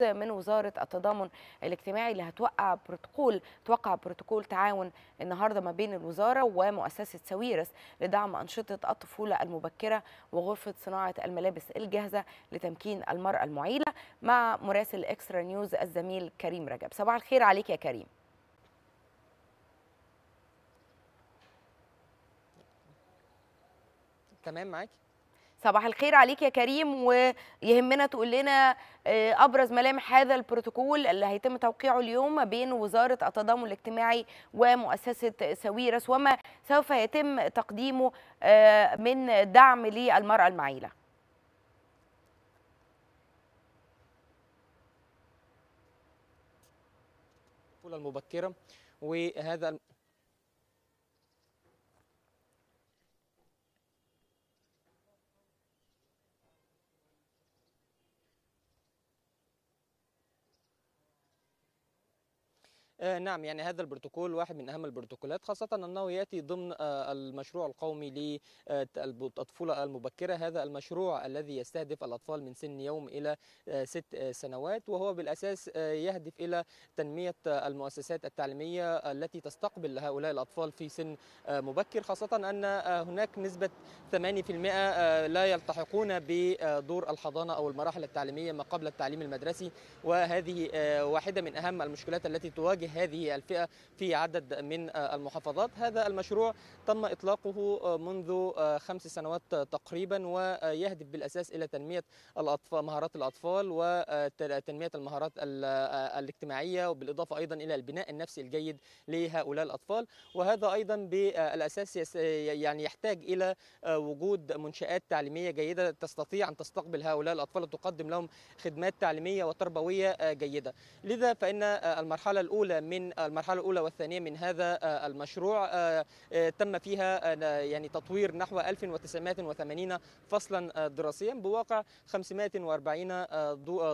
من وزاره التضامن الاجتماعي اللي هتوقع بروتوكول توقع بروتوكول تعاون النهارده ما بين الوزاره ومؤسسه سويرس لدعم انشطه الطفوله المبكره وغرفه صناعه الملابس الجاهزه لتمكين المراه المعيله مع مراسل اكسترا نيوز الزميل كريم رجب صباح الخير عليك يا كريم تمام معاكي صباح الخير عليك يا كريم ويهمنا تقول لنا آه، ابرز ملامح هذا البروتوكول اللي هيتم توقيعه اليوم بين وزاره التضامن الاجتماعي ومؤسسه سويرس وما سوف يتم تقديمه آه، من دعم للمراه المعيله المبكره وهذا آه، نعم يعني هذا البروتوكول واحد من أهم البروتوكولات خاصة أنه يأتي ضمن آه، المشروع القومي للطفولة آه، المبكرة هذا المشروع الذي يستهدف الأطفال من سن يوم إلى ست سنوات وهو بالأساس يهدف إلى تنمية المؤسسات التعليمية التي تستقبل هؤلاء الأطفال في سن مبكر خاصة أن هناك نسبة 8% لا يلتحقون بدور الحضانة أو المراحل التعليمية ما قبل التعليم المدرسي وهذه واحدة من أهم المشكلات التي تواجه تواجه هذه الفئة في عدد من المحافظات هذا المشروع تم إطلاقه منذ خمس سنوات تقريبا ويهدف بالأساس إلى تنمية الأطفال مهارات الأطفال وتنمية المهارات الاجتماعية وبالإضافة أيضا إلى البناء النفسي الجيد لهؤلاء الأطفال وهذا أيضا بالأساس يعني يحتاج إلى وجود منشآت تعليمية جيدة تستطيع أن تستقبل هؤلاء الأطفال وتقدم لهم خدمات تعليمية وتربوية جيدة لذا فإن المرحلة الأولى من المرحله الاولى والثانيه من هذا آه، المشروع آه، آه، تم فيها يعني تطوير نحو 1980 فصلا دراسيا بواقع 540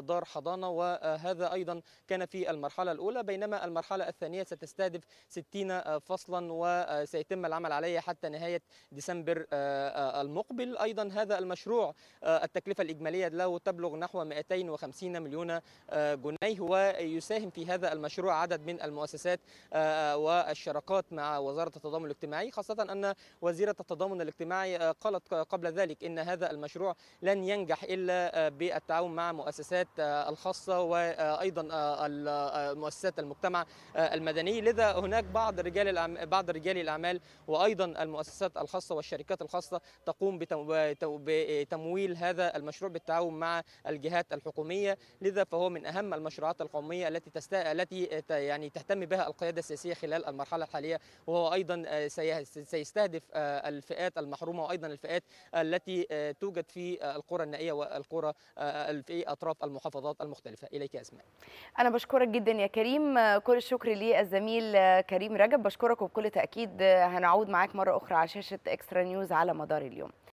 دار حضانه وهذا ايضا كان في المرحله الاولى بينما المرحله الثانيه ستستهدف 60 فصلا وسيتم العمل عليها حتى نهايه ديسمبر المقبل ايضا هذا المشروع التكلفه الاجماليه له تبلغ نحو 250 مليون جنيه ويساهم في هذا المشروع عدد من من المؤسسات آه، آه، والشراكات مع وزاره التضامن الاجتماعي خاصه ان وزيره التضامن الاجتماعي آه، قالت قبل ذلك ان هذا المشروع لن ينجح الا بالتعاون مع مؤسسات الخاصه وايضا مؤسسات المجتمع المدني لذا هناك بعض رجال بعض رجال الاعمال وايضا المؤسسات الخاصه والشركات الخاصه تقوم بتمويل هذا المشروع بالتعاون مع الجهات الحكوميه لذا فهو من اهم المشروعات القوميه التي تست... التي يعني يعني تهتم بها القيادة السياسية خلال المرحلة الحالية وهو أيضا آه، سيستهدف آه، الفئات المحرومة وأيضا الفئات التي آه، توجد في القرى النائية والقرى في أطراف المحافظات المختلفة إليك أسماء أنا بشكرك جدا يا كريم كل الشكر للزميل كريم رجب بشكرك وبكل تأكيد هنعود معاك مرة أخرى على شاشة إكسترا نيوز على مدار اليوم